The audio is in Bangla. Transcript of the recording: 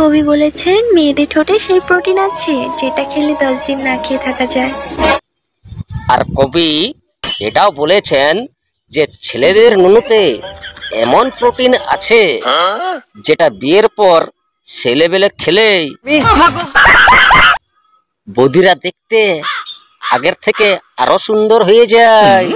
কবি বলেছেন মেয়েদের ঠোঁটে সেই প্রোটিন আছে যেটা খেলে দশ দিন না খেয়ে থাকা যায় আর কবি এটাও বলেছেন যে ছেলেদের নুনুতে এমন প্রোটিন আছে যেটা বিয়ের পর ছেলেবেলে খেলেই বধিরা দেখতে আগের থেকে আরো সুন্দর হয়ে যায়